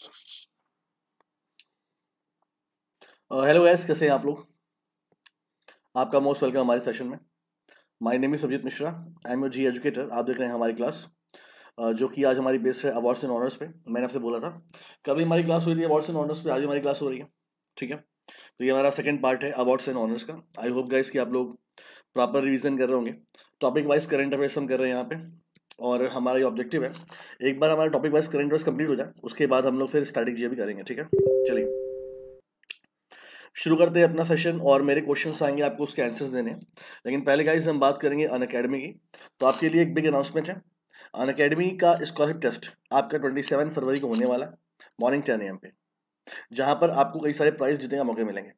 Hello uh, gas कैसे हैं आप लोग आपका मोस्ट वेलकम हमारे सेशन में my name is Sabjeet Mishra I am U G educator आप देख रहे हैं हमारी क्लास uh, जो कि आज हमारी बेस्ट है अवार्ड्स एंड ऑनर्स पे मैंने आपसे बोला था कभी हमारी क्लास हुई थी अवार्ड्स एंड ऑनर्स पे आज हमारी क्लास हो रही है ठीक है तो ये हमारा सेकेंड पार्ट है अवार्ड्स एंड ऑनर्स का आई होप गाइस कि आप लोग प्रॉपर रिविजन कर रहे होंगे टॉपिक वाइज करेंट अफेयर्स हम कर रहे हैं यहाँ पे और हमारा ये ऑब्जेक्टिव है एक बार हमारा topic wise current wise complete हो जाए उसके बाद हम लोग फिर स्ट्रैटेजी भी करेंगे ठीक है चलिए शुरू करते हैं अपना सेशन और मेरे क्वेश्चन आएंगे आपको उसके आंसर्स देने लेकिन पहले गाइज हम बात करेंगे अन अकेडमी की तो आपके लिए एक बिग अनाउंसमेंट है अन अकेडमी का स्कॉलरशिप टेस्ट आपका ट्वेंटी सेवन फरवरी को होने वाला है मॉर्निंग टेन एम पे जहाँ पर आपको कई सारे प्राइज जीतने का मौके मिलेंगे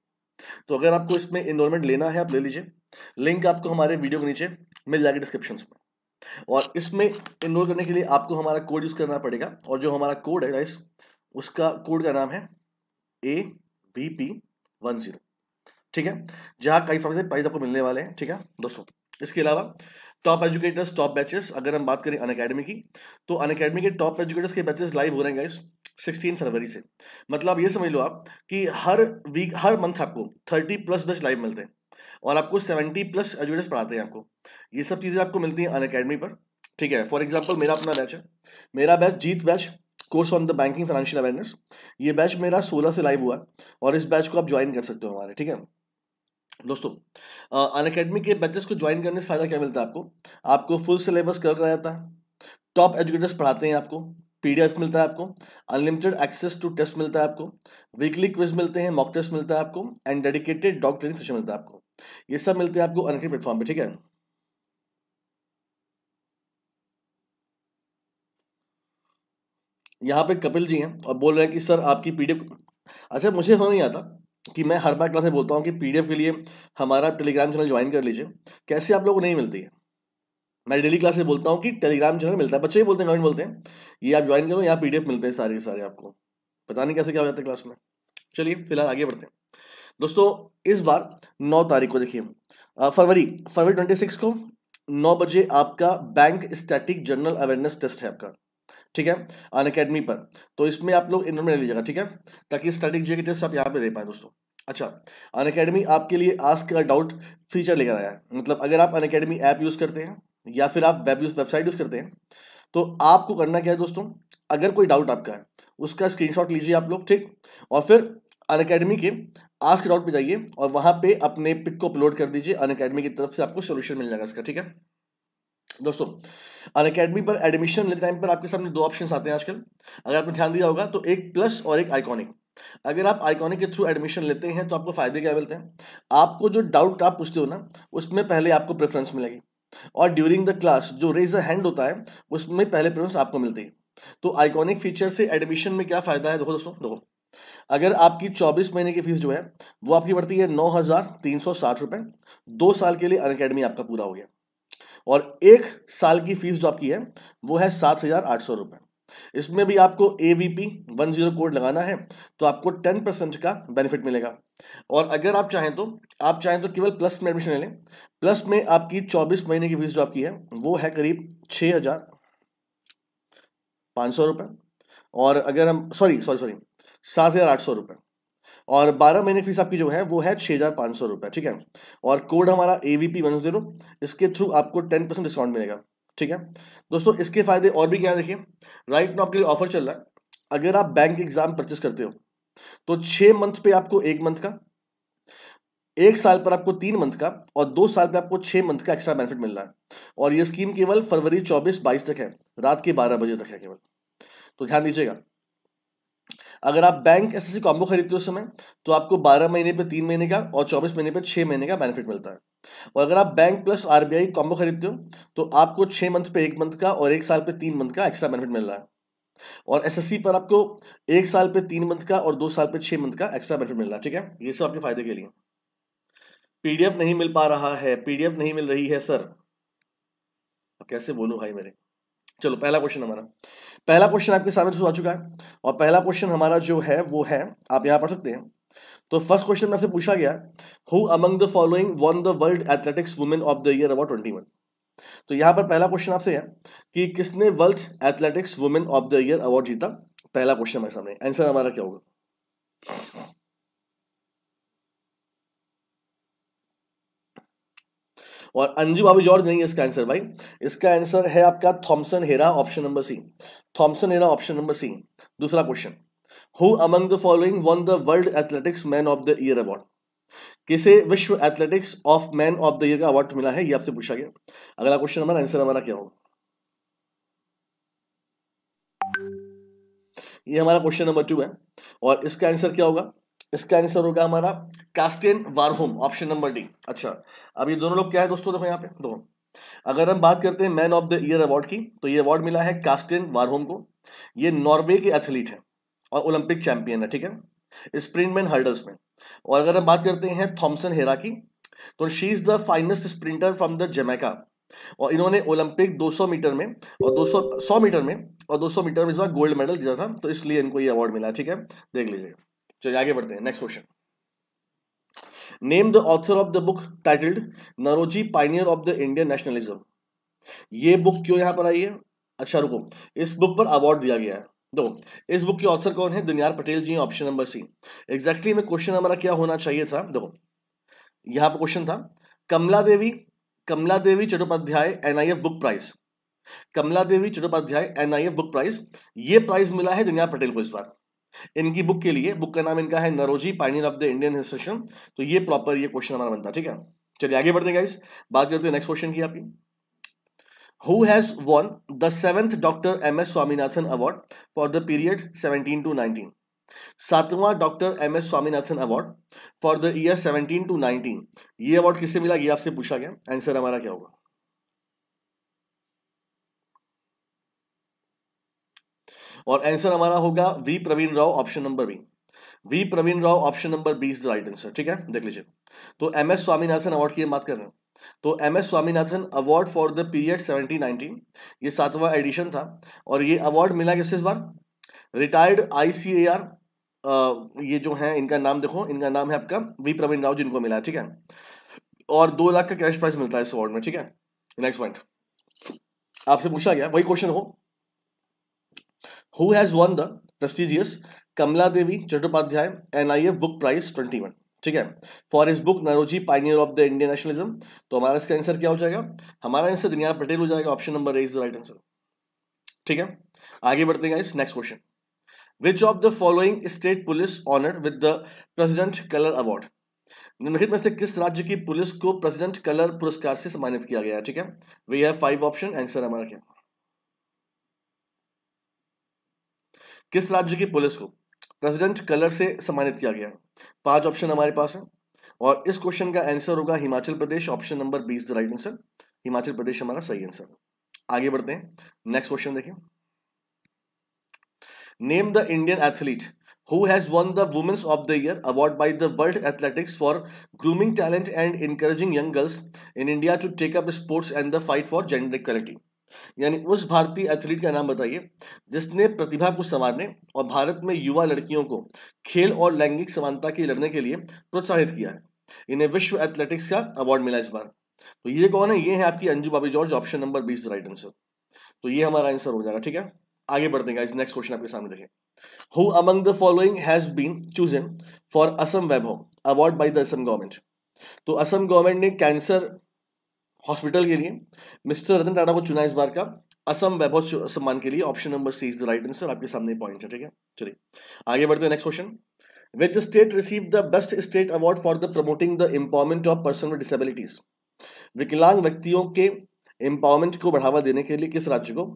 तो अगर आपको इसमें इनरोलमेंट लेना है आप ले लीजिए लिंक आपको हमारे वीडियो के नीचे मिल जाएगी डिस्क्रिप्शन में और इसमें इनरोल करने के लिए आपको हमारा कोड यूज़ करना पड़ेगा और जो हमारा कोड है गाइस उसका कोड का नाम है A B P one zero ठीक है जहां कई फर्म से प्राइस आपको मिलने वाले हैं ठीक है दोस्तों इसके अलावा टॉप एजुकेटर्स टॉप बैचेस अगर हम बात करें अनकेडमी की तो अन के टॉप एजुकेटर्स के बैचेस लाइव हो रहे हैं गाइस सिक्सटीन फरवरी से मतलब ये समझ लो आप कि हर वीक हर मंथ आपको थर्टी प्लस बैच लाइव मिलते हैं और आपको सेवेंटी प्लस एजुकेटर्स पढ़ाते हैं आपको ये सब चीज़ें आपको मिलती हैं अन अकेडमी पर ठीक है फॉर एग्जाम्पल मेरा अपना बैच है मेरा बैच जीत batch course on the banking financial awareness ये बैच मेरा सोलह से लाइव हुआ है और इस बैच को आप ज्वाइन कर सकते हो हमारे ठीक है दोस्तों अन अकेडमी के बैचेस को ज्वाइन करने से फ़ायदा क्या मिलता है आपको आपको फुल सिलेबस कर कराया जाता है टॉप एजुकेटर्स पढ़ाते हैं आपको पीडीएफ मिलता है आपको अनलिमिटेड एक्सेस टू टेस्ट मिलता है आपको वीकली क्विज मिलते हैं मॉक टेस्ट मिलता है आपको and dedicated dog training session मिलता है आपको ये सब मिलते हैं आपको अनक्रिप्ट प्लेटफॉर्म पे ठीक है यहाँ पे कपिल जी हैं और बोल रहे हैं कि सर आपकी पीडीएफ अच्छा मुझे समझ नहीं आता कि मैं हर बार क्लास में बोलता हूँ कि पीडीएफ के लिए हमारा टेलीग्राम चैनल ज्वाइन कर लीजिए कैसे आप लोगों को नहीं मिलती है मैं डेली क्लास में बोलता हूँ कि टेलीग्राम चैनल मिलता है बच्चे ही बोलते हैं कमेंट बोलते हैं ये आप ज्वाइन करो यहाँ पी मिलते हैं सारे सारे आपको पता नहीं कैसे क्या हो जाता है क्लास में चलिए फिलहाल आगे बढ़ते हैं दोस्तों इस बार नौ तारीख को देखिए फरवरी फरवरी ट्वेंटी को नौ बजे आपका bank static general awareness test है आपका ठीक है अन अकेडमी पर तो इसमें आप लोग इनमें ले लीजिएगा ठीक है ताकि स्टैटिक जे की टेस्ट आप यहाँ पे दे पाए दोस्तों अच्छा अन अकेडमी आपके लिए आस्क का डाउट फीचर लेकर आया है मतलब अगर आप अन अकेडमी ऐप यूज़ करते हैं या फिर आप वेब यूज वेबसाइट यूज़ करते हैं तो आपको करना क्या है दोस्तों अगर कोई डाउट आपका है उसका स्क्रीनशॉट लीजिए आप लोग ठीक और फिर अन अकेडमी के आस्क डॉट पे जाइए और वहाँ पे अपने पिक को अपलोड कर दीजिए अन अकेडमी की तरफ से आपको सोल्यूशन मिल जाएगा इसका ठीक है दोस्तों अन अकेडमी पर एडमिशन लेते टाइम पर आपके सामने दो ऑप्शन आते हैं आजकल अगर आपने ध्यान दिया होगा तो एक प्लस और एक आइकॉनिक अगर आप आइकॉनिक के थ्रू एडमिशन लेते हैं तो आपको फायदे क्या मिलते हैं आपको जो डाउट आप पूछते हो ना उसमें पहले आपको प्रेफरेंस मिलेगी और ड्यूरिंग द क्लास जो रेज द हैंड होता है उसमें पहले प्रेफरेंस आपको मिलती है तो आइकॉनिक फीचर से एडमिशन में क्या फायदा है देखो दोस्तों देखो अगर आपकी 24 महीने की फीस जो है वो आपकी बढ़ती है नौ हज़ार तीन सौ साठ रुपए दो साल के लिए अनकेडमी आपका पूरा हो गया और एक साल की फीस जो आपकी है वो है सात हज़ार आठ सौ रुपए इसमें भी आपको A V P one zero code लगाना है तो आपको टेन परसेंट का बेनिफिट मिलेगा और अगर आप चाहें तो आप चाहें तो केवल प्लस में एडमिशन ले लें प्लस में आपकी चौबीस महीने की फीस जो आपकी है वो है करीब छह हज़ार पाँच सौ रुपये और अगर हम सॉरी सॉरी सॉरी सात हज़ार आठ सौ रुपए और बारह महीने फीस आपकी जो है वो है छह हज़ार पांच सौ रुपए ठीक है और कोड हमारा एवीपी वन जीरो इसके थ्रू आपको टेन परसेंट डिस्काउंट मिलेगा ठीक है दोस्तों इसके फायदे और भी क्या देखिए राइट नाउ आपके लिए ऑफर चल रहा है अगर आप बैंक एग्जाम परचेस करते हो तो छह मंथ पे आपको एक मंथ का एक साल पर आपको तीन मंथ का और दो साल पर आपको छह मंथ का एक्स्ट्रा बेनिफिट मिल रहा है और यह स्कीम केवल फरवरी चौबीस बाईस तक है रात के बारह बजे तक है केवल तो ध्यान दीजिएगा अगर आप बैंक एस एस कॉम्बो खरीदते हो समय तो आपको बारह महीने पर तीन महीने का और चौबीस महीने पर छः महीने का बेनिफिट मिलता है और अगर आप बैंक प्लस आरबीआई कॉम्बो खरीदते हो तो आपको छः मंथ पे एक मंथ का और एक साल पे तीन मंथ का एक्स्ट्रा बेनिफिट मिल रहा है और एसएससी पर आपको एक साल पे तीन मंथ का और दो साल पे छः मंथ का एक्स्ट्रा बेनिफिट मिल रहा है ठीक है ये सब आपके फायदे के लिए पीडीएफ नहीं मिल पा रहा है पीडीएफ नहीं मिल रही है सर कैसे बोलूं भाई मेरे चलो पहला क्वेश्चन हमारा पहला क्वेश्चन आपके सामने आ चुका है और पहला क्वेश्चन हमारा जो है वो है आप यहाँ पढ़ सकते हैं तो फर्स्ट क्वेश्चन में आपसे पूछा गया who among the following won the world athletics women of the year about twenty तो यहाँ पर पहला क्वेश्चन आपसे है कि किसने world athletics women of the year award जीता पहला क्वेश्चन हमारे सामने आंसर हमारा क्या होगा और अंजू भाभी जॉर्ज नहीं है इसका आंसर भाई इसका आंसर है आपका Thompson Herah option number C Thompson Herah option number C दूसरा question who among the following won the world athletics man of the year award किसे विश्व athletics of man of the year का award मिला है ये आपसे पूछा गया अगला क्वेश्चन हमारा आंसर हमारा क्या होगा ये हमारा क्वेश्चन नंबर टू है और इसका आंसर क्या होगा इसका आंसर होगा हमारा Karsten Warholm option number D अच्छा अब ये दोनों लोग क्या है दोस्तों देखो यहाँ पे दो अगर हम बात करते हैं man of the year award की तो ये अवार्ड मिला है कास्टेन वारहोम को ये नॉर्वे के एथलीट है और ओलंपिक चैंपियन है ठीक है स्प्रिंट मैन हर्डल्स में और अगर हम बात करते हैं थॉमसन हेरा की तो she is the finest sprinter from the Jamaica और इन्होंने ओलंपिक 200 मीटर में और 200 100 मीटर में और 200 मीटर में इस बार गोल्ड मेडल दिया था तो इसलिए इनको ये अवार्ड मिला ठीक है देख लीजिएगा चलिए आगे बढ़ते हैं next question name the author of the book titled Naoroji pioneer of the Indian nationalism ये बुक क्यों यहां पर आई है अच्छा रुको इस बुक पर अवार्ड दिया गया है दो इस बुक के ऑथर कौन है Dinyar Patel ji option number C exactly में क्वेश्चन हमारा क्या होना चाहिए था देखो यहाँ पर क्वेश्चन था Kamala Devi Kamala Devi Chattopadhyay NIF book prize Kamala Devi Chattopadhyay NIF book prize ये प्राइज मिला है दुनिया पटेल को इस बार इनकी बुक के लिए बुक का नाम इनका है Naoroji pioneer of the Indian हिस्ट्रेशन तो ये प्रॉपर ये क्वेश्चन हमारा बनता है ठीक है चलिए आगे बढ़ते हैं इस बात करते हैं नेक्स्ट क्वेश्चन की आपकी who has won the 7th Dr. M.S. Swaminathan Award for the period 17 to 19. सातवां doctor M S Swaminathan award for the year 17 to 19 ये अवार्ड किससे मिला ये आपसे पूछा गया आंसर हमारा क्या होगा और आंसर हमारा होगा V Praveen Rao option number B V Praveen Rao option number B is the right answer ठीक है देख लीजिए तो एम एस स्वामीनाथन अवार्ड की बात कर रहे हैं तो M S Swaminathan award for the period seventeen nineteen ये सातवां एडिशन था और ये अवार्ड मिला किससे इस बार रिटायर्ड आई ये जो है इनका नाम देखो इनका नाम है आपका वी प्रवीण राव जिनको मिला ठीक है और दो लाख का कैश प्राइज मिलता है इस अवार्ड में ठीक है नेक्स्ट पॉइंट आपसे पूछा गया वही क्वेश्चन हो who who has won the prestigious Kamla Devi Chattopadhyay book Book twenty one ठीक है फॉर इस book Naoroji pioneer of the Indian nationalism तो हमारा इसका आंसर क्या हो जाएगा हमारा आंसर दिनिया पटेल हो जाएगा option number A is the right answer ठीक है आगे बढ़ते हैं इस next question which of the following state police honoured with the president colour award निम्नलिखित में से किस राज्य की पुलिस को प्रेसिडेंट कलर पुरस्कार से सम्मानित किया गया है ठीक है we have five option answer हमारा क्या किस राज्य की पुलिस को प्रेसिडेंट कलर से सम्मानित किया गया पांच ऑप्शन हमारे पास है और इस क्वेश्चन का आंसर होगा Himachal Pradesh option number B is the right answer Himachal Pradesh हमारा सही आंसर आगे बढ़ते हैं नेक्स्ट क्वेश्चन देखिए name the Indian athlete who has won the women's of the year award by the world athletics for grooming talent and encouraging young girls in India to take up sports and the fight for gender equality यानी उस भारतीय athlete का नाम बताइए जिसने प्रतिभा को संवारने और भारत में युवा लड़कियों को खेल और लैंगिक समानता के लड़ने के लिए प्रोत्साहित किया है इन्हें विश्व एथलेटिक्स का अवार्ड मिला इस बार तो ये कौन है ये है आपकी Anju Bobby George option number B is right answer तो ये हमारा आंसर हो जाएगा ठीक है आगे बढ़ते हैं नेक्स्ट क्वेश्चन आपके सामने देखें who among the following has been chosen for Assam Vaibhav award by the Assam government तो असम गवर्नमेंट ने कैंसर हॉस्पिटल के लिए मिस्टर रतन टाटा को चुना इस बार का असम वैभव सम्मान के लिए option number C is the right answer आपके सामने पॉइंट है ठीक है चलिए आगे बढ़ते हैं next question which state receive the best state award for the promoting the empowerment of person with disabilities विकलांग व्यक्तियों के एम्पावरमेंट को बढ़ावा देने के लिए किस राज्य को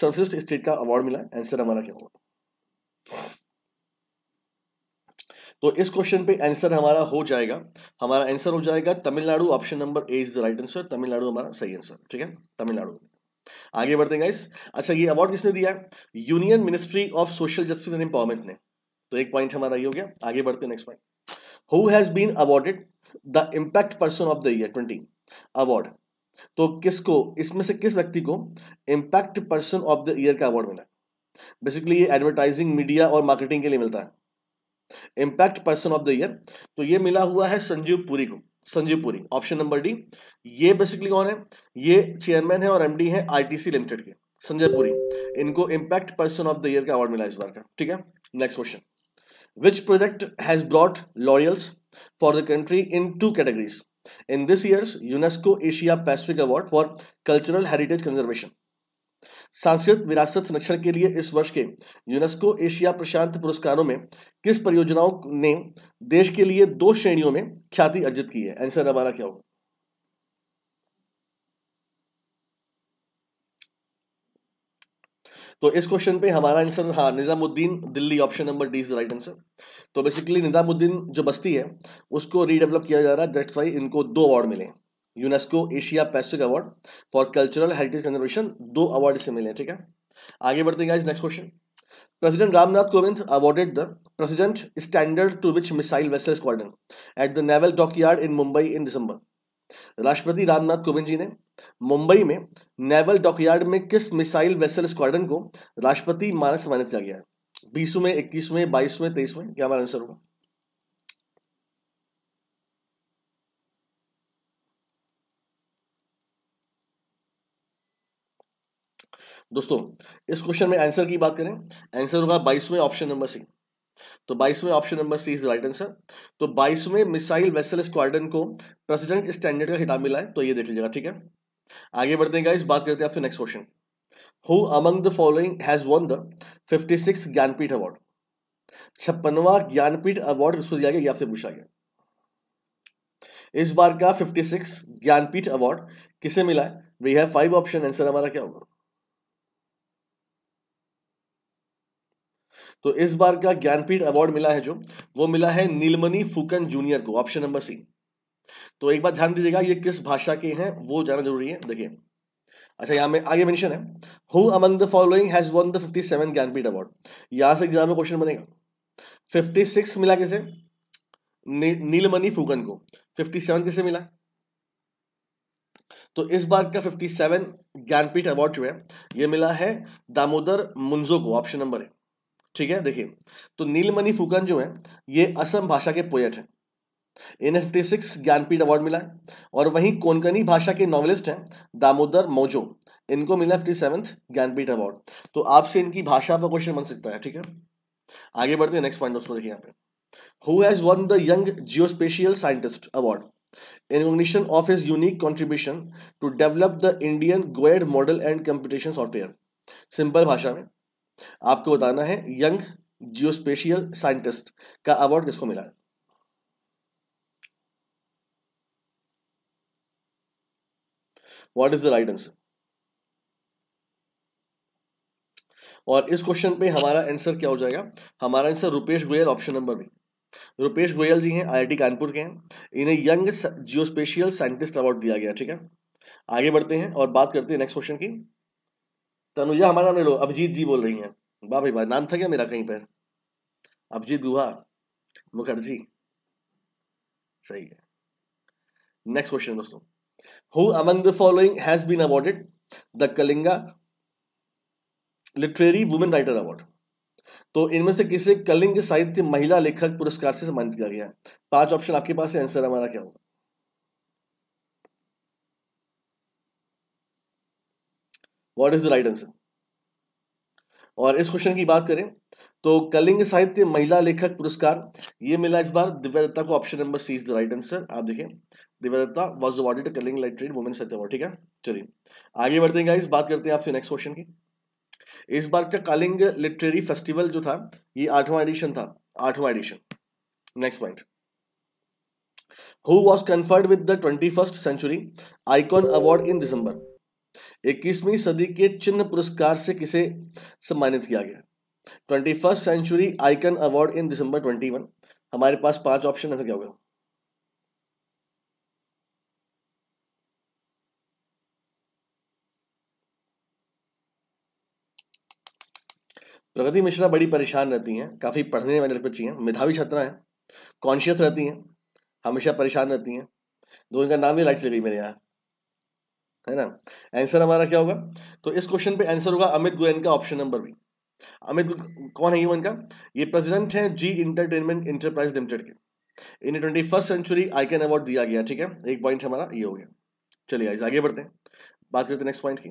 सर्वश्रेष्ठ स्टेट का अवार्ड मिला आंसर हमारा क्या होगा तो इस क्वेश्चन पे आंसर हमारा हो जाएगा हमारा आंसर हो जाएगा Tamil Nadu option number A is the right answer Tamil Nadu हमारा सही आंसर ठीक है तमिलनाडु आगे बढ़ते हैं अच्छा ये अवार्ड किसने दिया union ministry of social justice and empowerment ने तो एक पॉइंट हमारा ये हो गया आगे बढ़ते next point who has been awarded the impact person of the year twenty award तो किसको इसमें से किस व्यक्ति को impact person of the year का अवार्ड मिला बेसिकली ये एडवर्टाइजिंग मीडिया और मार्केटिंग के लिए मिलता है impact person of the year तो ये मिला हुआ है संजीव पुरी को Sanjeev Puri option number D ये बेसिकली कौन है ये चेयरमैन है और एमडी है आईटीसी लिमिटेड के संजय पुरी इनको impact person of the year का अवार्ड मिला इस बार का ठीक है next question which project has brought laurels for the country in two categories in this year UNESCO Asia Pacific award for cultural heritage conservation सांस्कृतिक विरासत संरक्षण के लिए इस वर्ष के यूनेस्को एशिया प्रशांत पुरस्कारों में किस परियोजनाओं ने देश के लिए दो श्रेणियों में ख्याति अर्जित की है आंसर हमारा क्या होगा तो इस क्वेश्चन पे हमारा आंसर हाँ Nizamuddin Delhi option number D is the right answer तो बेसिकली निजामुद्दीन जो बस्ती है उसको रीडेवलप किया जा रहा है दैट्स वाई इनको दो अवार्ड मिले UNESCO Asia Pacific award for cultural heritage conservation दो अवार्ड इसे मिले ठीक है आगे बढ़ते हैं next question president Ramnath Kovind awarded the president standard to which missile vessel squadron at the naval dockyard in Mumbai in December राष्ट्रपति रामनाथ कोविंद जी ने मुंबई में नेवल डॉक यार्ड में किस मिसाइल वेसल स्क्वाडन को राष्ट्रपति मानक सम्मानित किया गया है बीसवें इक्कीसवें बाईसवें तेईसवें क्या हमारा आंसर होगा दोस्तों इस क्वेश्चन में आंसर की बात करें आंसर होगा बाईसवें ऑप्शन नंबर सी तो बाईसवें option number C is right answer तो बाईसवें मिसाइल वेसल स्क्वाडन को प्रेसिडेंट स्टैंडर्ड का खिताब मिला है तो ये देख लीजिएगा ठीक है आगे बढ़ते हैं इस बात करते हैं आपसे next question who among the following has won the fifty six Jnanpith award छप्पनवा ज्ञानपीठ अवार्ड किसको दिया गया ये आपसे पूछा गया इस बार का फिफ्टी सिक्स ज्ञानपीठ अवार्ड किसे मिला है we have five option answer हमारा क्या होगा तो इस बार का ज्ञानपीठ अवार्ड मिला है जो वो मिला है नीलमनी फूकन जूनियर को ऑप्शन नंबर सी तो एक बार ध्यान दीजिएगा ये किस भाषा के हैं वो जाना जरूरी है देखिए अच्छा यहाँ में आगे मेंशन है who among the following has won the fifty seven Jnanpith award यहाँ से एग्जाम में क्वेश्चन बनेगा फिफ्टी सिक्स मिला कैसे नीलमनी फुकन फूकन को फिफ्टी सेवन किसे मिला तो इस बार का फिफ्टी सेवन ज्ञानपीठ अवार्ड जो है ये मिला है दामोदर मुंजो को ऑप्शन नंबर है ठीक है देखिए तो नीलमणि फुकन जो है ये असम भाषा के पोएट हैं इन्हें फिफ्टी सिक्स ज्ञानपीठ अवार्ड मिला है और वहीं कोंकणी भाषा के नॉवलिस्ट हैं दामोदर मोजो इनको मिला फिफ्टी सेवन्थ ज्ञानपीठ अवार्ड तो आपसे इनकी भाषा पर क्वेश्चन बन सकता है ठीक है आगे बढ़ते हैं नेक्स्ट पॉइंट दोस्तों देखिए यहाँ पे who has won the young geospatial scientist award in of of unique contribution to develop the Indian Indian model and and software simple भाषा में आपको बताना है यंग जियोस्पेशियल साइंटिस्ट का अवार्ड किसको मिला है what is the right answer और इस क्वेश्चन पे हमारा आंसर क्या हो जाएगा हमारा answer Rupesh Goyal option number B Rupesh Goyal ji हैं आईआईटी कानपुर के हैं इन्हें यंग जियोस्पेशियल साइंटिस्ट अवार्ड दिया गया ठीक है आगे बढ़ते हैं और बात करते हैं नेक्स्ट क्वेश्चन की तनुजा हमारा नाम ले लो अभिजीत जी बोल रही हैं वाह भाई नाम था क्या मेरा कहीं पर अभिजीत गुहा मुखर्जी सही है नेक्स्ट क्वेश्चन दोस्तों who among the following has been awarded the Kalinga literary women writer award तो इनमें से किसे कलिंग साहित्य महिला लेखक पुरस्कार से सम्मानित किया गया है पांच ऑप्शन आपके पास है आंसर हमारा क्या होगा what is the right answer और इस क्वेश्चन की बात करें तो कलिंग साहित्य महिला लेखक पुरस्कार ये मिला इस बार दिव्या दत्ता को option number C is the right answer आप देखें Divya Dutta was awarded Kalinga literary women साहित्य अवार्ड ठीक है चलिए आगे बढ़ते हैं गाइस बात करते हैं आपसे नेक्स्ट क्वेश्चन की इस बार का कलिंग लिटरेरी फेस्टिवल जो था ये आठवां एडिशन था आठवां edition next point who was conferred with the twenty first century icon award in December इक्कीसवीं सदी के चिन्ह पुरस्कार से किसे सम्मानित किया गया twenty first century icon award in December twenty one हमारे पास पांच ऑप्शन ऐसा क्या होगा प्रगति मिश्रा बड़ी परेशान रहती हैं काफ़ी पढ़ने वाले बच्ची हैं मेधावी छात्रा हैं कॉन्शियस रहती हैं हमेशा परेशान रहती हैं दो इनका नाम भी लाइट लगी मेरे यहाँ है ना आंसर हमारा क्या होगा तो इस क्वेश्चन पे आंसर होगा अमित गोयन का ऑप्शन नंबर बी अमित कौन है ये इनका ये प्रेसिडेंट है जी इंटरटेनमेंट इंटरप्राइज लिमिटेड के इन्हें twenty first century icon award दिया गया ठीक है एक पॉइंट हमारा ये हो गया चलिए गाइस आगे बढ़ते हैं बात करते हैं नेक्स्ट पॉइंट की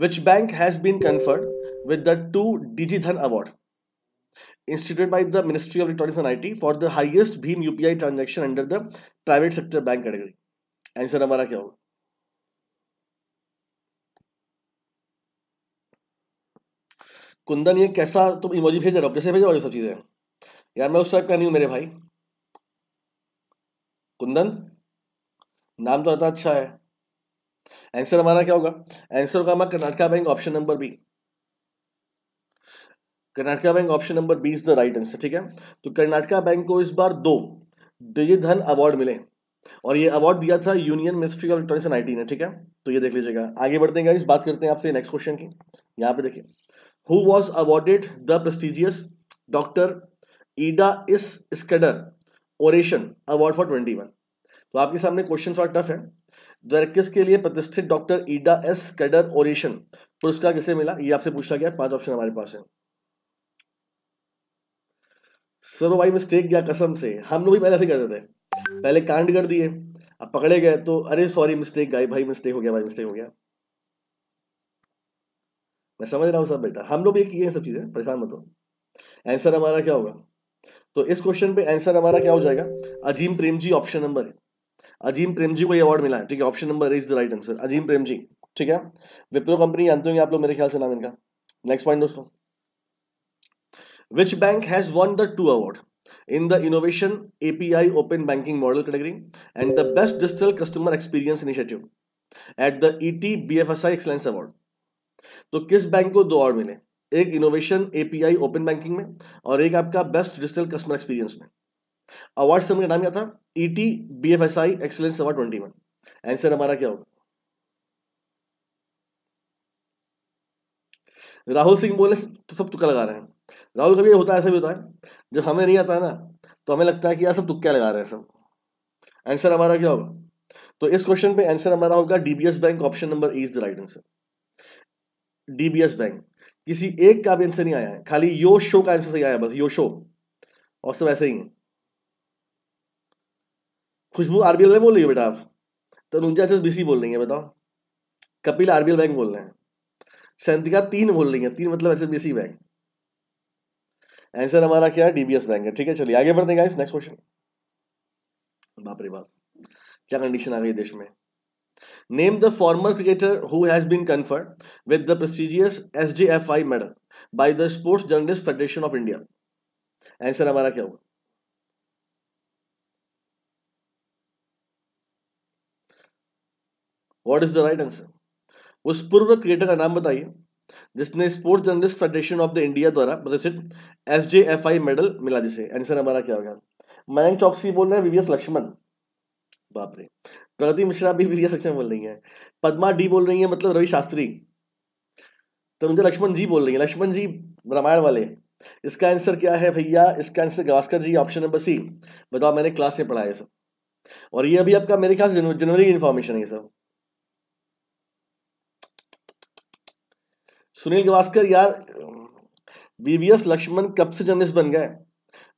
which bank has been conferred with the two DigiDhan award institute by the ministry of electronics and IT for the highest भीम UPI transaction under the private sector bank category answer हमारा क्या होगा कुंदन ये कैसा तुम emoji भेज रहे हो कैसे भेज रहे हो सब चीज़ें यार मैं उस टाइप का नहीं हूँ मेरे भाई कुंदन नाम तो इतना अच्छा है आंसर हमारा क्या होगा आंसर होगा हमारा Karnataka bank option number B Karnataka bank option number B is the right answer ठीक है तो कर्नाटका बैंक को इस बार दो डिजी धन अवार्ड मिले और ये अवार्ड दिया था union ministry of electronics and IT ने ठीक है तो ये देख लीजिएगा आगे बढ़ते हैं इस बात करते हैं आपसे नेक्स्ट क्वेश्चन की यहाँ पे देखिए who was awarded the prestigious Dr. Ida Is Skader Oration Award for 21. तो आपके सामने क्वेश्चन थोड़ा टफ है दरकिस के लिए प्रतिष्ठित doctor Ida S Scudder oration पुरस्कार किसे मिला ये आपसे पूछा गया पांच ऑप्शन हमारे पास है सर भाई मिस्टेक गया कसम से हम लोग भी पहले ऐसे करते थे पहले कांड कर दिए अब पकड़े गए तो अरे सॉरी मिस्टेक गाई भाई मिस्टेक हो गया भाई मिस्टेक हो गया मैं समझ रहा हूँ सब बेटा हम लोग भी किए हैं सब चीज़ें परेशान मत हो आंसर हमारा क्या होगा तो इस क्वेश्चन पे आंसर हमारा क्या हो जाएगा अजीम प्रेम जी ऑप्शन नंबर अजीम प्रेम जी को ये अवार्ड मिला है ठीक है option number is the right answer Azim Premji ठीक है विप्रो कंपनी जानते होंगे आप लोग मेरे ख्याल से नाम इनका नेक्स्ट पॉइंट दोस्तों which bank has won the two award in the innovation API open banking model category and the best digital customer experience initiative at the ET BFSI excellence award तो किस बैंक को दो और मिले एक innovation API open banking में और एक आपका बेस्ट डिजिटल कस्टमर एक्सपीरियंस में अवार्ड से का नाम क्या था ET BFSI excellence award twenty one answer हमारा क्या होगा राहुल सिंह बोले तो सब तुक्का लगा रहे हैं राहुल कभी होता है ऐसा भी होता है जब हमें नहीं आता है ना तो हमें लगता है कि यार सब तुक्का लगा रहे हैं सब आंसर हमारा क्या होगा तो इस क्वेश्चन पे आंसर हमारा होगा DBS bank option number is the right answer DBS bank किसी एक का भी आंसर नहीं आया है खाली यो शो का आंसर सही आया बस यो शो और सब ऐसे ही है खुशबू आरबीएल में बोल रही है बेटा आप तनुजा एच बीसी बोल रही है बताओ कपिल आरबीएल बैंक बोल रहे हैं सैंतिका तीन बोल रही है तीन मतलब एस बीसी बैंक आंसर हमारा क्या है डीबीएस बैंक है ठीक है चलिए आगे बढ़ते हैं नेक्स्ट क्वेश्चन बाप रे बाप क्या कंडीशन आ गई देश में Name the former cricketer who has been conferred with the prestigious SJFI medal by the Sports Journalists Federation of India. Answer हमारा क्या होगा what is the right answer उस पूर्व क्रिकेटर का नाम बताइए जिसने sports journalist federation of the India द्वारा प्रदर्शित S J F I medal मिला जिसे आंसर हमारा क्या होगा मयंक चौकसी बोल रहे हैं वीवीएस लक्ष्मण बाप रे प्रगति मिश्रा भी वीडियो सेक्शन बोल रही है पदमा डी बोल रही है मतलब रवि शास्त्री तो मुझे लक्ष्मण जी बोल रही है लक्ष्मण जी रामायण वाले इसका आंसर क्या है भैया इसका answer Gavaskar ji option number C बताओ मैंने क्लास में पढ़ाया सब और ये अभी आपका मेरे ख्याल से जनरली इन्फॉर्मेशन है सब सुनील गवास्कर यार बीवीएस लक्ष्मण कब से जर्नलिस्ट बन गए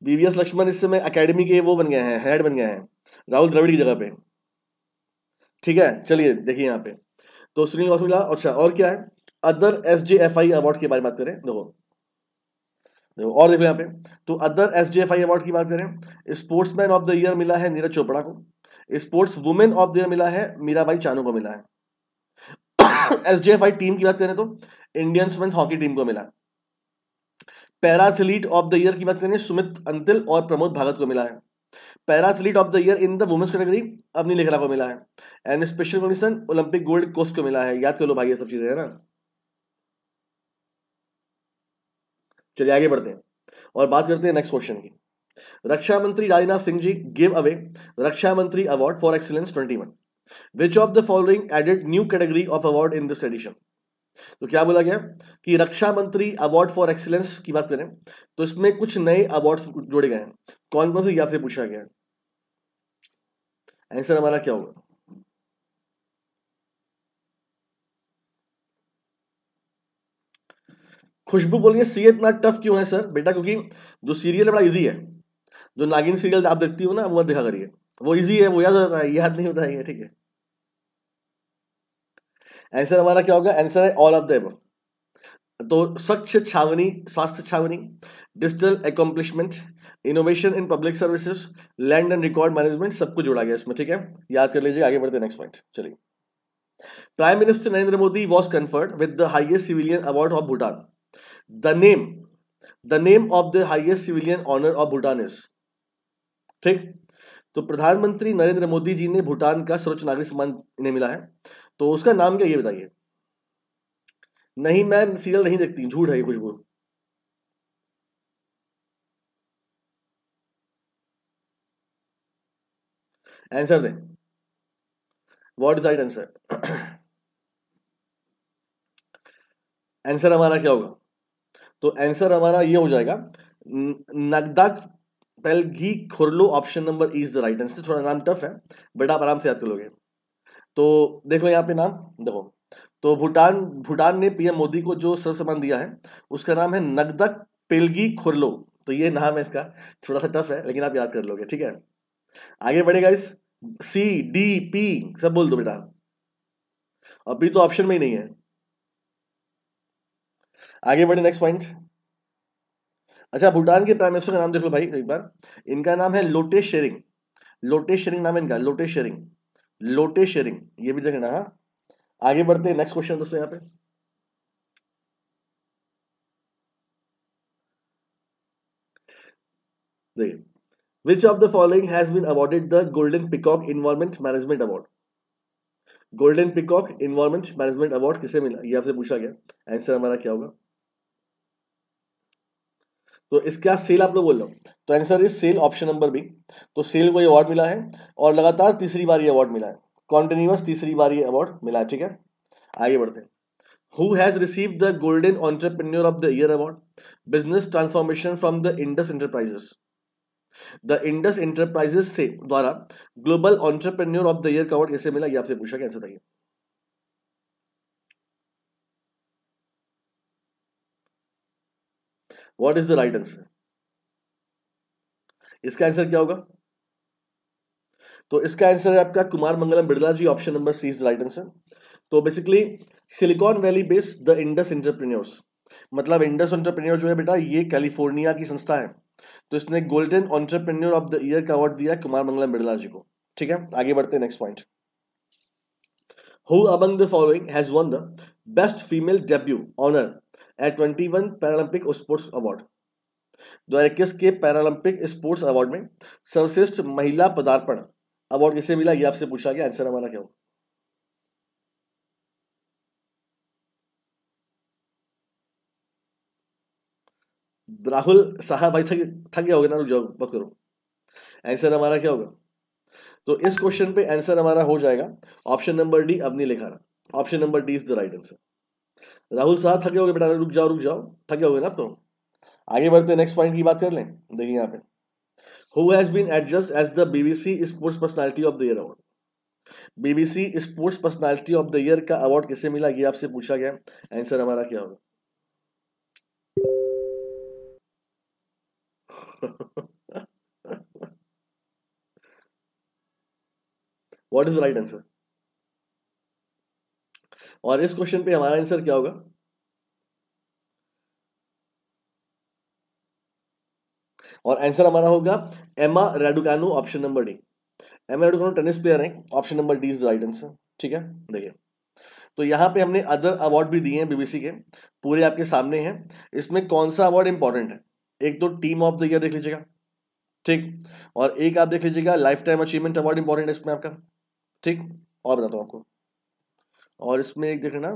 बीवीएस लक्ष्मण इस समय अकेडमी के वो बन गए हैं हेड बन गए हैं राहुल द्रविड़ की जगह पे ठीक है चलिए देखिए यहाँ पे तो सुनील गौतम मिला अच्छा और क्या है other S J F I award के बारे में बात करें देखो देखो और देखो यहाँ पे तो other S J F I award की बात करें sportsman of the year मिला है नीरज चोपड़ा को sportswoman of the year मिला है मीराबाई चानू को मिला है S J F I team की बात करें तो इंडियन वुमेन्स हॉकी टीम को मिला पैरासिलीट ऑफ द ईयर की बात करें सुमित अंतिल और प्रमोद भगत को मिला है para athlete of the year in the women's category Lekhara को मिला है and special commission Olympic Gold Coast को मिला है याद कर लो भाई ये सब चीजें है ना चलिए आगे बढ़ते हैं और बात करते हैं नेक्स्ट क्वेश्चन की रक्षा मंत्री राजनाथ सिंह जी गिव अवे रक्षा मंत्री award for excellence one which of the following added new category of award in this edition तो क्या बोला गया कि रक्षा मंत्री अवार्ड फॉर एक्सीलेंस की बात करें तो इसमें कुछ नए अवार्ड जोड़े गए हैं कौन कौन से या फिर पूछा गया आंसर हमारा क्या होगा खुशबू बोलिए सीए इतना टफ क्यों है सर बेटा क्योंकि जो सीरियल है बड़ा इजी है जो नागिन सीरियल आप देखती हो ना वो देखा करिए वो इजी है वो याद होता है याद नहीं होता है ठीक है आंसर हमारा क्या होगा आंसर है ऑल ऑफ द तो स्वच्छ छावनी स्वास्थ्य छावनी digital accomplishment innovation in public services land and record management सब कुछ जोड़ा गया इसमें ठीक है याद कर लीजिए आगे बढ़ते नेक्स्ट पॉइंट चलिए prime minister Narendra Modi was conferred with the highest civilian award of Bhutan the name the name of the highest civilian honour of Bhutan is ठीक तो प्रधानमंत्री नरेंद्र मोदी जी ने भूटान का सर्वोच्च नागरिक सम्मान इन्हें मिला है तो उसका नाम क्या ये बताइए नहीं मैं सीरियल नहीं देखती झूठ है ये खुशबू आंसर दें what is right answer answer हमारा क्या होगा तो आंसर हमारा ये हो जाएगा Ngadag Pelgi Khorlo option number is the right answer थोड़ा नाम टफ है बट आप आराम से याद कर लोगे तो देख लो यहाँ पे नाम देखो तो भूटान भूटान ने पीएम मोदी को जो सर्व सम्मान दिया है उसका नाम है नगदक पेलगी खुरलो तो ये नाम है इसका थोड़ा सा टफ है लेकिन आप याद कर लोगे ठीक है आगे बढ़ेगा इस सी डी पी सब बोल दो बेटा अभी तो ऑप्शन में ही नहीं है आगे बढ़े नेक्स्ट पॉइंट अच्छा भूटान के प्राइम मिनिस्टर का नाम देख लो भाई एक बार इनका नाम है लोटे शेरिंग लोटे शेरिंग नाम है इनका लोटे शेरिंग लोटे शेयरिंग ये भी देखना है हाँ। आगे बढ़ते हैं नेक्स्ट क्वेश्चन दोस्तों यहाँ पे देखिए which of the following has been awarded the Golden Peacock environment management award Golden Peacock environment management award किसे मिला ये आपसे पूछा गया आंसर हमारा क्या होगा तो इसका सेल आप लोग बोल रहे हो तो answer is SAIL option number B तो सेल को ये अवार्ड मिला है और लगातार तीसरी बार ये अवार्ड मिला है कॉन्टिन्यूस तीसरी बार ये अवार्ड मिला है ठीक है आगे बढ़ते हैं who has receive the golden entrepreneur of the year award business transformation from the Indus enterprises the Indus enterprises से द्वारा global entrepreneur of the year का अवार्ड कैसे मिला ये आपसे पूछा क्या answer what is the right answer इसका आंसर क्या होगा तो इसका आंसर है आपका Kumar Mangalam Birla ji option number C is the right answer तो basically Silicon Valley based the Indus entrepreneurs मतलब इंडस एंटरप्रेन्योर जो है बेटा ये कैलिफोर्निया की संस्था है तो इसने golden entrepreneur of the year का अवार्ड दिया कुमार मंगलम बिरला जी को ठीक है आगे बढ़ते हैं next point who among the following has won the best female debut honour at twenty one paralympic sports award दो हज़ार इक्कीस के पैरालंपिक स्पोर्ट्स अवार्ड में सर्वश्रेष्ठ महिला पदार्पण अवार्ड किसे मिला ये आपसे पूछा गया आंसर हमारा क्या होगा राहुल साहब भाई थक थक गया होगा ना रुक जाओ करो आंसर हमारा क्या होगा तो इस क्वेश्चन पे आंसर हमारा हो जाएगा ऑप्शन नंबर डी अब नहीं लिखा रहा option number D is the right answer Rahul साहब थके हो गए बेटा रुक जाओ रुक जाओ थके हो गए ना तो आगे बढ़ते नेक्स्ट पॉइंट की बात कर लें देखिए यहाँ पे who has been adjudged as the BBC sports personality of the year award BBC sports personality of the year का अवार्ड किसे मिला ये आपसे पूछा गया आंसर हमारा क्या होगा what is the right answer और इस क्वेश्चन पे हमारा आंसर क्या होगा और आंसर हमारा होगा एमा रेडुकानो option number D Emma Raducanu tennis player है option number D is right answer ठीक है देखिए तो यहां पे हमने अदर अवार्ड भी दिए हैं बीबीसी के पूरे आपके सामने हैं इसमें कौन सा अवार्ड इंपॉर्टेंट है एक तो टीम ऑफ द ईयर देख लीजिएगा ठीक और एक आप देख लीजिएगा lifetime achievement award important है इसमें आपका ठीक और बताता हूँ आपको और इसमें एक देखना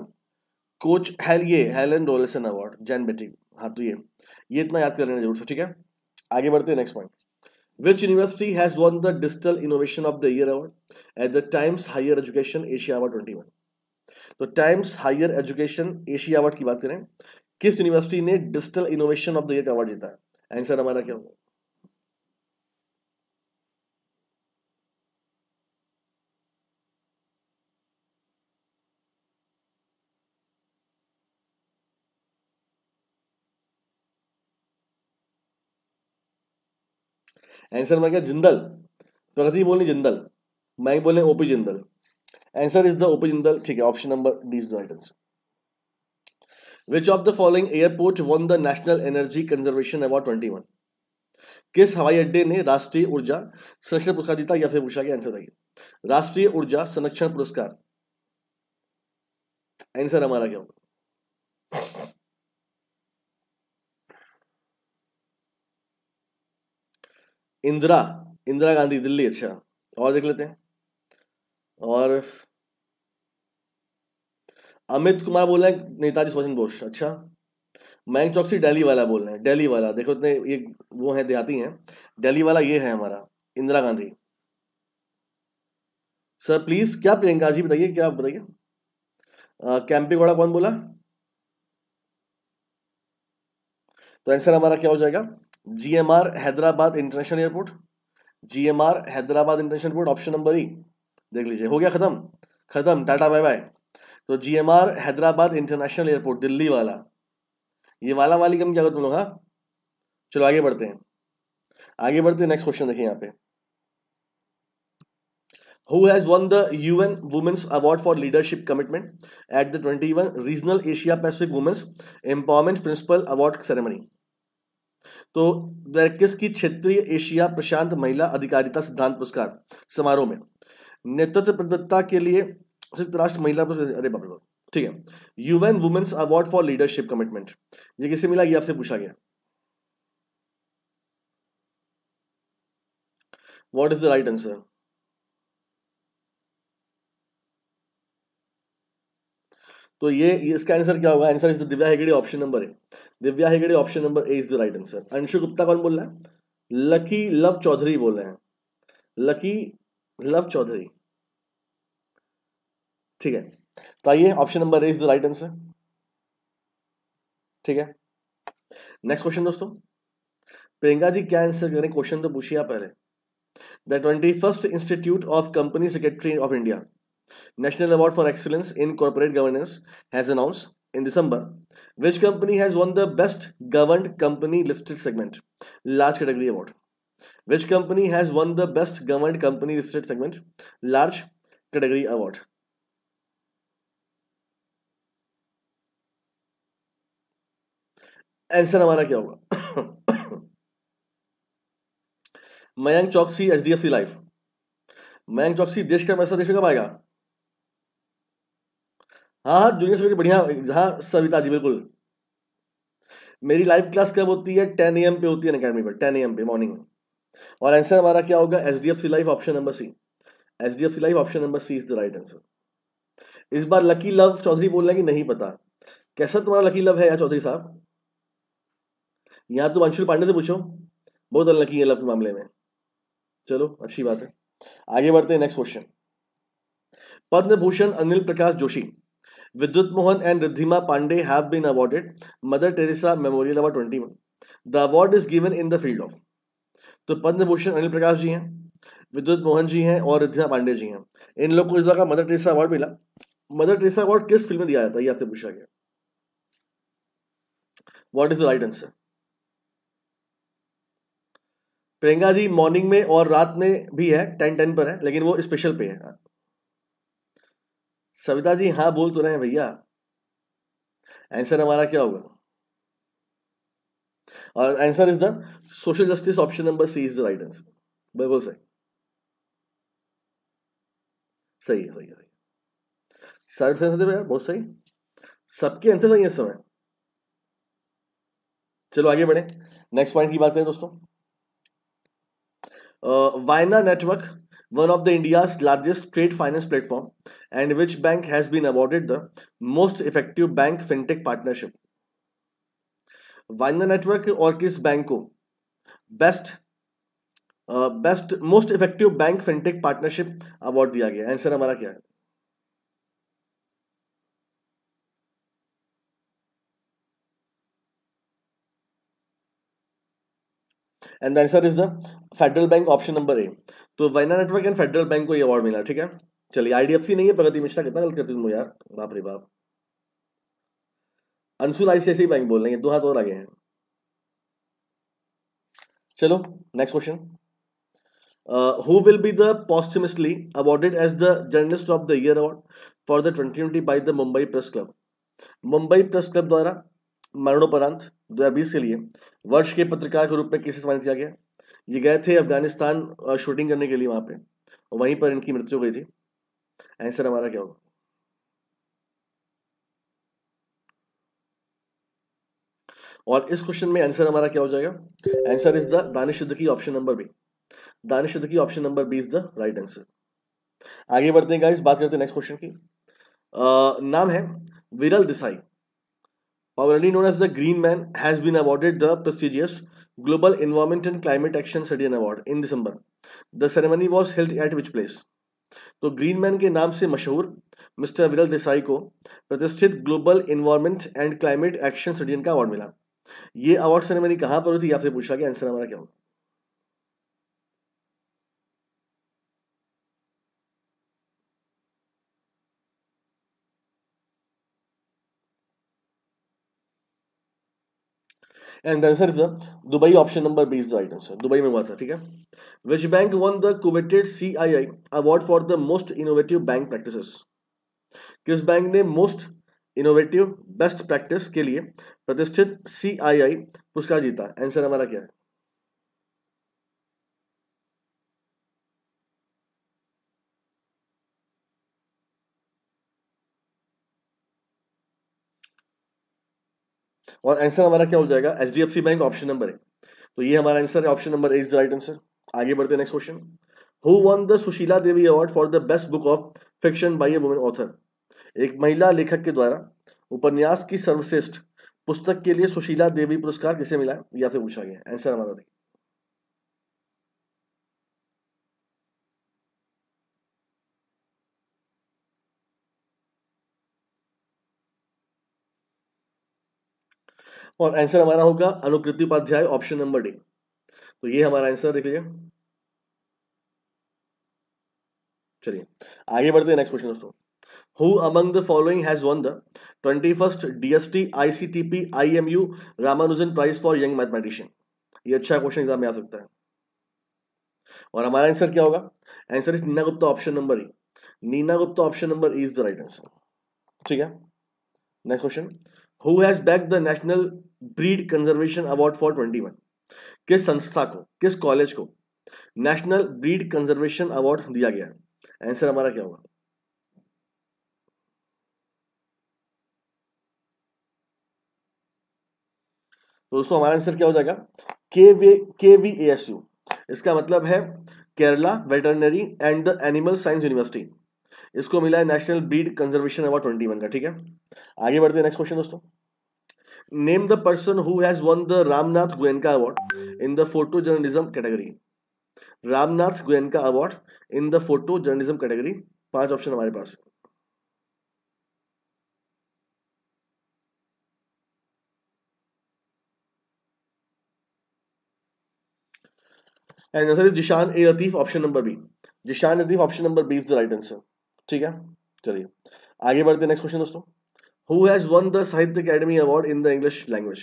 कोच हेल ये हेलन रोलेसन अवार्ड जैन बेटिंग हाँ तो ये ये इतना याद कर लेना जरूर से ठीक है आगे बढ़ते हैं next point which university has won the digital innovation of the year award at the Times Higher Education Asia award twenty तो Times Higher Education Asia award की बात करें किस यूनिवर्सिटी ने digital innovation of the year का award जीता है answer हमारा क्या होगा आंसर में क्या जिंदल प्रगति बोलनी जिंदल मैं बोले OP Jindal answer is the OP Jindal ठीक है option number D is the right answer Which of the following airport won the National Energy Conservation Award 21? किस हवाई अड्डे ने राष्ट्रीय ऊर्जा संरक्षण पुरस्कार जीता या फिर पूछा गया आंसर देखिए राष्ट्रीय ऊर्जा संरक्षण पुरस्कार आंसर हमारा क्या होगा इंदिरा इंदिरा गांधी दिल्ली अच्छा और देख लेते हैं और अमित कुमार बोल रहे हैं नेताजी सुभाष बोस अच्छा चौक चौकसी डेली वाला बोल रहे हैं डेली वाला देखो इतने ये वो है देहाती हैं डेली वाला ये है हमारा इंदिरा गांधी सर प्लीज क्या प्रियंका जी बताइए क्या बताइए कैंपिंग वाला कौन बोला तो आंसर हमारा क्या हो जाएगा GMR Hyderabad international airport GMR Hyderabad international airport option number E देख लीजिए हो गया खत्म खत्म टाटा बाय बाय तो जीएमआर हैदराबाद इंटरनेशनल एयरपोर्ट दिल्ली वाला ये वाला वाली कम क्या कर तुम लोग हाँ चलो आगे बढ़ते हैं आगे बढ़ते नेक्स्ट क्वेश्चन देखिए यहाँ पे who has won the UN Women's Award for Leadership Commitment at the 21 Regional Asia Pacific Women's Empowerment Principal Award Ceremony. तो किस की क्षेत्रीय एशिया प्रशांत महिला अधिकारिता सिद्धांत पुरस्कार समारोह में नेतृत्व प्रतिबद्धता के लिए संयुक्त राष्ट्र महिला अरे बाबा ठीक है UN women's award for leadership commitment ये किसे मिला ये आपसे पूछा गया what is the right answer तो ये इसका आंसर क्या होगा answer is the Divya Hegde option number A Divya Hegde option number A is the right answer Anshu Gupta कौन बोल रहा है लकी लव चौधरी बोल रहे हैं लकी लव चौधरी ठीक है तो आइए option number A is the right answer ठीक है नेक्स्ट क्वेश्चन दोस्तों प्रियंका जी क्या आंसर करें क्वेश्चन तो पूछिए आप पहले the twenty first institute of company secretary of India National Award for Excellence in Corporate Governance has announced in December which company has won the Best Governed Company Listed segment, large category award. Which company has won the Best Governed Company Listed segment, large category award. Answer हमारा क्या होगा Mayank Choksi H D F C life Mayank Choksi देश का पैसा देश हाँ हाँ junior secretary बढ़िया हाँ सविता जी बिल्कुल मेरी लाइव क्लास कब होती है टेन एम पे होती है अकेडमी पर टेन एम पे मॉर्निंग में और आंसर हमारा क्या होगा H D F C life option number C H D F C life option number C is the right answer इस बार लकी लव चौधरी बोल रहे हैं कि नहीं पता कैसा तुम्हारा लकी लव है यार चौधरी साहब यहाँ तुम तो अंशुल पांडे से पूछो बहुत अनलकी है लव के मामले में चलो अच्छी बात है आगे बढ़ते हैं next question Padma Bhushan Anil Prakash Joshi Vidut Mohan and Riddhima Pandey have been awarded Mother Teresa Memorial Award 21. The award is given in the field of तो पद्म भूषण अनिल प्रकाश जी हैं विद्युत मोहन जी हैं और रिद्धिमा पांडे जी हैं इन लोग को इस का मदर टेरेसा अवार्ड मिला मदर टेरेसा अवार्ड किस फिल्म में दिया जाता है ये आपसे पूछा गया what is the right answer Priyanka ji morning में और रात में भी है टेन टेन पर है लेकिन वो स्पेशल पे है सविता जी हाँ बोल तो रहे हैं भैया आंसर हमारा क्या होगा और answer is the social justice option number C is the right answer बिल्कुल सही सही है सही है सही भैया बहुत सही सबके आंसर सही है समय चलो आगे बढ़े नेक्स्ट पॉइंट की बात करें दोस्तों Vayana network one of the India's largest trade finance platform and which bank has been awarded the most effective bank fintech partnership. Vina Network और किस bank best best best most effective bank fintech partnership award दिया गया answer हमारा क्या है and answer is the Federal Bank option number A तो Vayana network and Federal Bank को ये अवार्ड मिला ठीक है चलिए आईडीएफसी नहीं है प्रगति मिश्रा कितना गलत करती हूँ यार बाप रे बाप अंशुल आईसीआईसी बैंक बोल रहे हैं दो हाथ और आगे हैं चलो next question who will be the posthumously awarded as the journalist of the year award for the twenty twenty by the Mumbai press club Mumbai press club द्वारा मरणोपरांत 2020 के लिए वर्ष के पत्रकार के रूप में केसेस सम्मानित किया गया ये गए थे अफगानिस्तान शूटिंग करने के लिए वहां पे और वहीं पर इनकी मृत्यु हो गई थी आंसर हमारा क्या होगा और इस क्वेश्चन में आंसर हमारा क्या हो जाएगा आंसर इज द दानिश की ऑप्शन नंबर बी दानिश की option number B is the right answer आगे बढ़ते हैं गाइस बात करते हैं नेक्स्ट क्वेश्चन की आ, नाम है Viral Desai formerly known as the Green Man, has been awarded the prestigious Global Environment and Climate Action Study Award in December. The ceremony was held at which place? तो ग्रीन मैन के नाम से मशहूर mister Viral Desai को प्रतिष्ठित global environment and climate action स्टडियन का award मिला ये अवार्ड सेरेमनी कहां पर हुई थी आपसे पूछा कि आंसर हमारा क्या होगा and answer is Dubai option number B is the right answer Dubai में हुआ था ठीक है which bank won the coveted C I I award for the most innovative bank practice किस बैंक ने मोस्ट इनोवेटिव बेस्ट प्रैक्टिस के लिए प्रतिष्ठित सी आई आई पुरस्कार जीता आंसर हमारा क्या है और आंसर हमारा क्या हो जाएगा H bank option number A तो ये हमारा आंसर है option number A is the right answer आगे बढ़ते next question who won the Sushila Devi award for the best book of fiction by a women author एक महिला लेखक के द्वारा उपन्यास की सर्वश्रेष्ठ पुस्तक के लिए सुशीला देवी पुरस्कार किसे मिला है या फिर पूछा गया आंसर हमारा देखिए और आंसर हमारा होगा Anukriti Upadhyay option number D तो ये हमारा आंसर देख लीजिए चलिए आगे बढ़ते हैं नेक्स्ट क्वेश्चन दोस्तों Who among the following has won the 21st DST ICTP IMU Ramanujan Prize for Young Mathematician? ये अच्छा क्वेश्चन एग्जाम में आ सकता है और हमारा आंसर क्या होगा answer is Neena Gupta option number E Neena Gupta option number E is the right answer ठीक है next question who has bagged the national breed conservation award for 21 किस संस्था को किस कॉलेज को नेशनल ब्रीड कंजर्वेशन अवार्ड दिया गया है आंसर हमारा क्या होगा तो दोस्तों हमारा आंसर क्या हो जाएगा के वी के वी इसका मतलब है Kerala veterinary and the animal science university इसको मिला है national breed conservation award twenty one का ठीक है आगे बढ़ते हैं नेक्स्ट क्वेश्चन दोस्तों Name the person who has won the Ramnath Goenka Award in the photojournalism category. Ramnath Goenka Award in the photojournalism category. पांच ऑप्शन हमारे पास and answer is Zeeshan A Latif option number B Zeeshan Latif option number B is the right answer ठीक है चलिए आगे बढ़ते next question दोस्तों who has won the Sahitya Academy Award in the English language?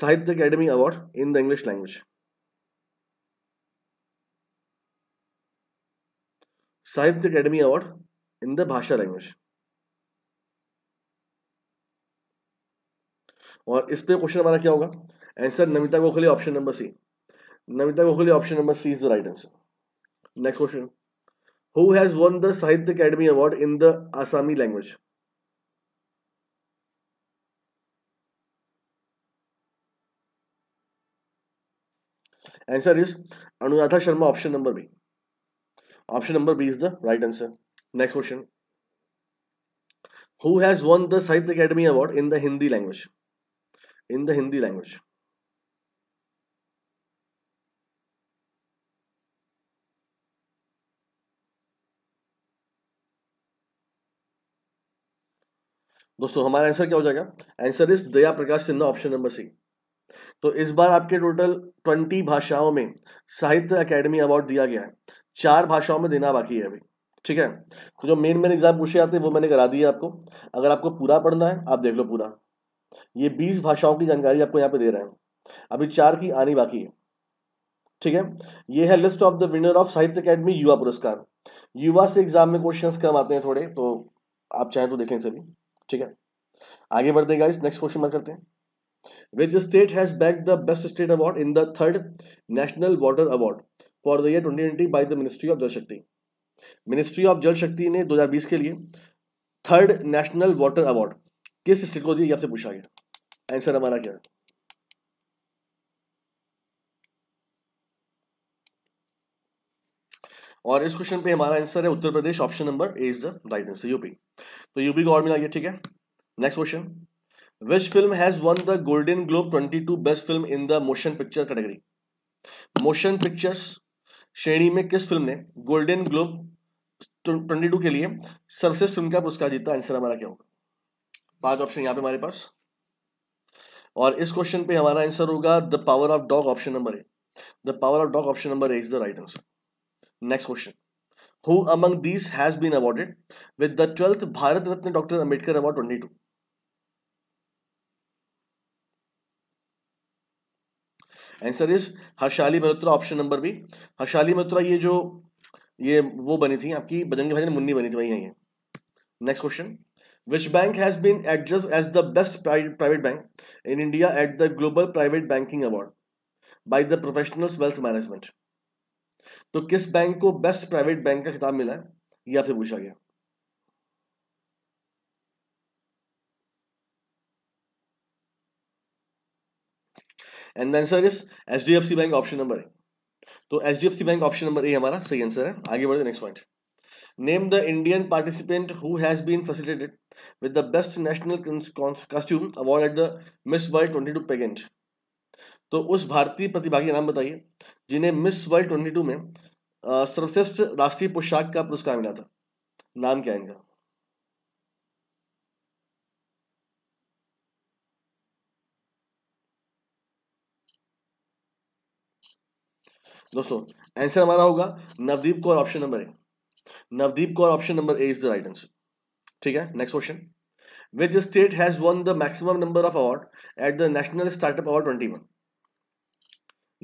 Sahitya Academy Award in the English language. Sahitya Academy Award in the Bhasha language. और इस पे question हमारा क्या होगा answer Namita Gokhale option number C Namita Gokhale option number C is the right answer next question who has won the Sahitya academy award in the Assamese language answer is Anuradha Sharma option number B option number B is the right answer next question who has won the Sahitya academy award in the Hindi language in the Hindi language दोस्तों हमारा answer क्या हो जाएगा answer is Daya Prakash Sinha option number C तो इस बार आपके total twenty भाषाओं में साहित्य अकेडमी अवार्ड दिया गया है चार भाषाओं में देना बाकी है अभी ठीक है तो जो मेन मेन एग्जाम पूछे जाते हैं वो मैंने करा दिया आपको अगर आपको पूरा पढ़ना है आप देख लो पूरा ये बीस भाषाओं की जानकारी आपको यहाँ पे दे रहे हैं अभी चार की आनी बाकी है ठीक है ये है list of the winner of Sahitya academy Yuva Puraskar युवा से एग्जाम में क्वेश्चंस कम आते हैं थोड़े तो आप चाहें तो देखें सभी ठीक है आगे बढ़ते हैं गाइस नेक्स्ट क्वेश्चन बात करते हैं which state has bagged the best state award in the third national water award for the year 2020 by the ministry of jal shakti Ministry of Jal Shakti ने 2020 के लिए थर्ड नेशनल वाटर अवार्ड किस state को दिया आपसे पूछा गया Answer हमारा क्या है और इस क्वेश्चन पे हमारा आंसर है Uttar Pradesh option number A is the right answer UP तो यूपी को और मिला ठीक है next question film has won the golden globe twenty two best film in the motion picture category motion pictures श्रेणी में किस फिल्म ने गोल्डन ग्लोब टू के लिए सर्वश्रेष्ठ फिल्म का पुरस्कार जीता आंसर हमारा क्या होगा पांच ऑप्शन यहाँ पे हमारे पास और इस क्वेश्चन पे हमारा आंसर होगा the power of dog option number A the power of dog option number A is the right answer next question who among these has been awarded with the twelfth Bharat Ratna doctor Ambedkar award twenty two answer is Harshali Malhotra option number B Harshali Malhotra ये जो ये वो बनी थी आपकी बजरंगी भाई मुन्नी बनी थी वही है next question which bank has been address as the best private bank in India at the global private banking award by the professionals wealth management तो किस बैंक को बेस्ट प्राइवेट बैंक का खिताब मिला है यह आपसे पूछा गया and answer is H D F C bank option number A तो H D F C bank option number A हमारा सही आंसर है आगे बढ़ते next point name the Indian participant who has been facilitated with the best national costume award at the miss world twenty two pageant तो उस भारतीय प्रतिभागी नाम बताइए जिन्हें मिस वर्ल्ड ट्वेंटी टू में सर्वश्रेष्ठ राष्ट्रीय पोशाक का पुरस्कार मिला था नाम क्या है इनका दोस्तों आंसर हमारा होगा Navdeep Kaur option number A Navdeep Kaur option number A is the right answer ठीक है next question which state has won the maximum number of award at the national startup award twenty one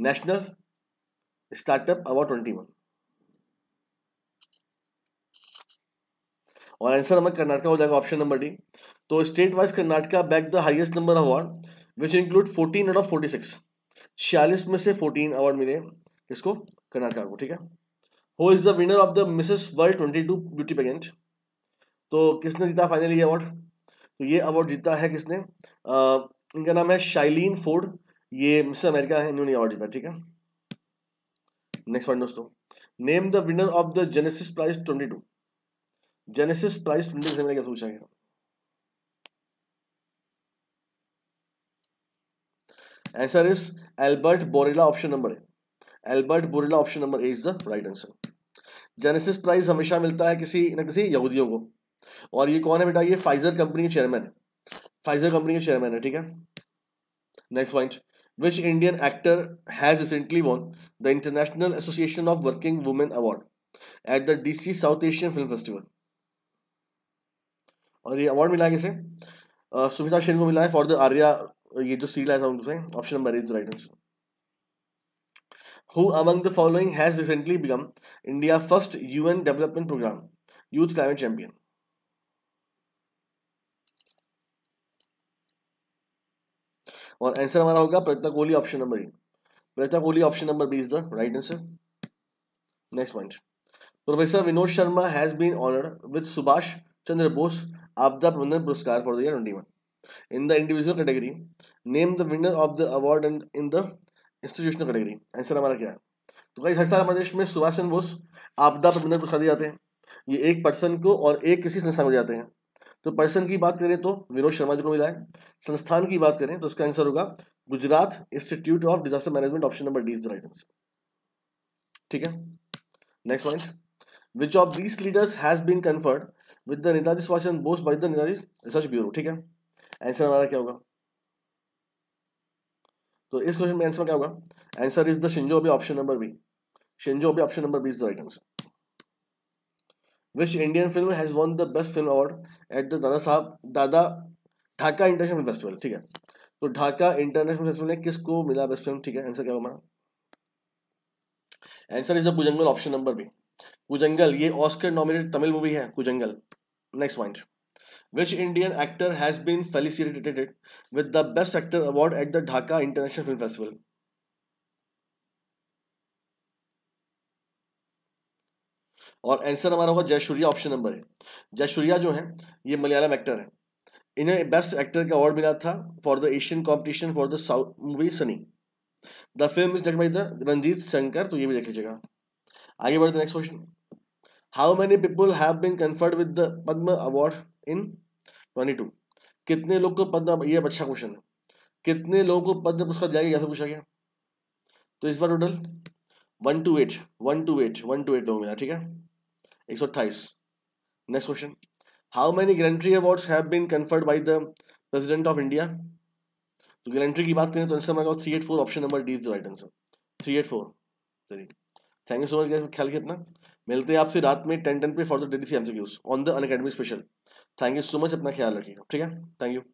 national startup award twenty one और answer हमारा कर्नाटका हो जाएगा option number D तो state wise Karnataka back the highest number award which include fourteen out of forty six छियालीस में से fourteen award मिले किसको कर्नाटका को ठीक है who is the winner of the mrs world twenty two beauty pageant तो किसने जीता फाइनली ये अवार्ड तो ये अवार्ड जीता है किसने आ, इनका नाम है शाइलीन फोर्ड ये मिस अमेरिका है इन्होंने अवार्ड जीता ठीक है नेक्स्ट पॉइंट दोस्तों name the winner of the genesis prize twenty two genesis prize twenty two क्या पूछा गया answer is Albert Bourla option number है Albert Bourla option number A is the right answer genesis prize हमेशा मिलता है किसी न किसी यहूदियों को और ये कौन है बेटा ये फाइजर कंपनी के चेयरमैन है फाइजर कंपनी के चेयरमैन है ठीक है next point which Indian actor has recently won the international association of working women award at the DC south Asian film festival और ये अवार्ड मिला है किसे सुमिता सेन को मिला है फॉर द आर्या ये जो सीरियल है option number is right answer who among the following has recently become India's first UN Development Programme Youth Climate Champion? और आंसर हमारा होगा Pragya Kohli option number A Pragya Kohli option number B is the right answer next point professor Vinod Sharma has been honoured with Subhash Chandra Bose Aapda Prabandhan Puraskar for the year 21 in the individual category name the winner of the award and in the institutional category answer हमारा क्या है तो कई हर साल हमारे देश में सुभाष चंद्र बोस आपदा प्रबंधन पुरस्कार दिए जाते हैं ये एक पर्सन को और एक किसी संस्थान को दिए जाते हैं तो पर्सन की बात करें तो विनोद शर्मा जी को मिला है संस्थान की बात करें तो उसका आंसर होगा Gujarat institute of disaster management option number D is the right answer ठीक है next point which of these leaders has been conferred with the Netaji Subhash Chandra Bose by the Netaji research bureau ठीक है आंसर हमारा क्या होगा तो इस क्वेश्चन में आंसर क्या होगा answer is the Shinzo Abe option number B Shinzo Abe option number B is the right answer which Indian film has won the best film award at the Dada Saheb दादा Dhaka international film festival ठीक है तो Dhaka international festival ने किसको मिला best film ठीक है answer क्या होगा हमारा answer is the Koozhangal option number B Koozhangal ये ऑस्कर नॉमिनेटेड तमिल मूवी है Koozhangal next point which Indian actor has been felicitated with the Best Actor award at the Dhaka International Film Festival? और answer हमारा होगा जयसूर्या ऑप्शन नंबर है जयसूर्या जो है ये Malayalam actor है इन्हें बेस्ट एक्टर का अवार्ड मिला था for the Asian competition for the south movie Sunny the film is dead by the Ranjith Shankar तो ये भी देख लीजिएगा आगे बढ़ते next question how many people have been conferred with the Padma award in twenty two कितने लोग को पद्म ये अच्छा क्वेश्चन है कितने लोगों को पद्म पुरस्कार दिया गया पूछा गया तो इस बार total one two eight one two eight one two eight लोग मिला ठीक है एक सौ अट्ठाईस next question how many gallantry awards have been conferred by the president of India तो ग्रेंट्री की बात करें तो answer three eight four option number D is the right answer three eight four चलिए थैंक यू सो मच ख्याल के अपना मिलते हैं आपसे रात में टेन टेन पे फॉर द डेडीसी एमसीक्यूज ऑन द अन special thank you so much अपना ख्याल रखिएगा ठीक है थैंक यू